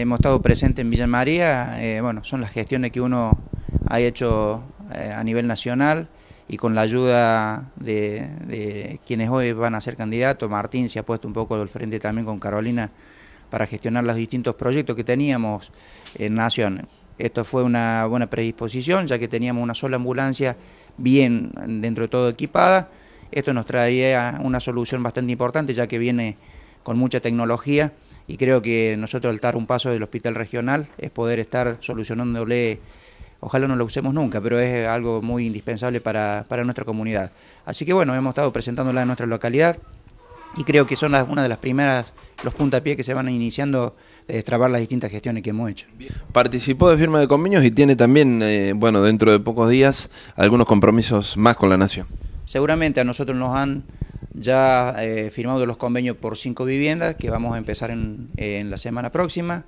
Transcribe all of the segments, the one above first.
hemos estado presentes en Villa María, eh, bueno, son las gestiones que uno ha hecho eh, a nivel nacional y con la ayuda de, quienes hoy van a ser candidatos, Martín se ha puesto un poco del frente también con Carolina para gestionar los distintos proyectos que teníamos en Nación. Esto fue una buena predisposición, ya que teníamos una sola ambulancia bien dentro de todo equipada. Esto nos traía una solución bastante importante, ya que viene con mucha tecnología y creo que nosotros al dar un paso del hospital regional es poder estar solucionándole, ojalá no lo usemos nunca, pero es algo muy indispensable para, nuestra comunidad. Así que bueno, hemos estado presentándola en nuestra localidad y creo que son una de las primeras, los puntapiés que se van iniciando de destrabar las distintas gestiones que hemos hecho. Participó de firma de convenios y tiene también, eh, bueno, dentro de pocos días, algunos compromisos más con la Nación. Seguramente a nosotros nos han ya eh, firmamos los convenios por cinco viviendas que vamos a empezar en, la semana próxima.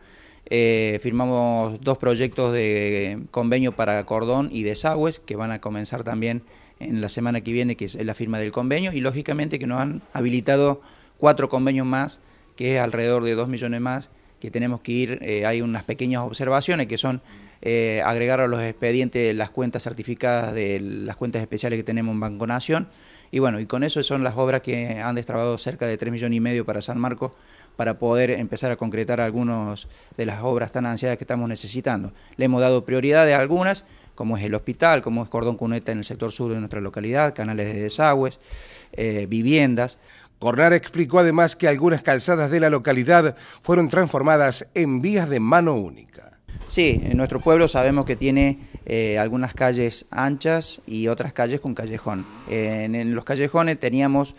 Eh, firmamos dos proyectos de convenio para cordón y desagües que van a comenzar también en la semana que viene, que es la firma del convenio. Y lógicamente que nos han habilitado cuatro convenios más, que es alrededor de dos millones más, que tenemos que ir. Eh, hay unas pequeñas observaciones que son eh, agregar a los expedientes las cuentas certificadas de las cuentas especiales que tenemos en Banco Nación y bueno, y con eso son las obras que han destrabado cerca de 3 millones y medio para San Marcos para poder empezar a concretar algunas de las obras tan ansiadas que estamos necesitando. Le hemos dado prioridad a algunas, como es el hospital, como es Cordón Cuneta en el sector sur de nuestra localidad, canales de desagües, eh, viviendas. Cornar explicó además que algunas calzadas de la localidad fueron transformadas en vías de mano única. Sí, en nuestro pueblo sabemos que tiene eh, algunas calles anchas y otras calles con callejón. en, los callejones teníamos,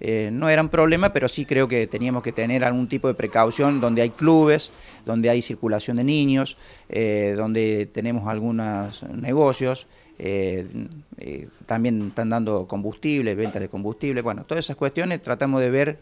eh, no eran problema, pero sí creo que teníamos que tener algún tipo de precaución donde hay clubes, donde hay circulación de niños, eh, donde tenemos algunos negocios. Eh, también están dando combustible, ventas de combustible, bueno, todas esas cuestiones tratamos de ver,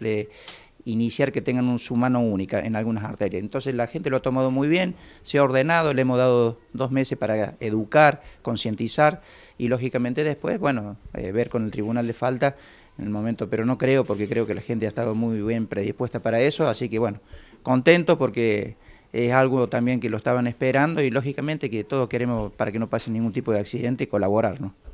iniciar que tengan su mano única en algunas arterias. Entonces la gente lo ha tomado muy bien, se ha ordenado, le hemos dado dos meses para educar, concientizar y lógicamente después, bueno, eh, ver con el tribunal de falta en el momento, pero no creo porque creo que la gente ha estado muy bien predispuesta para eso, así que bueno, contento porque es algo también que lo estaban esperando y lógicamente que todos queremos, para que no pase ningún tipo de accidente, colaborar, ¿no?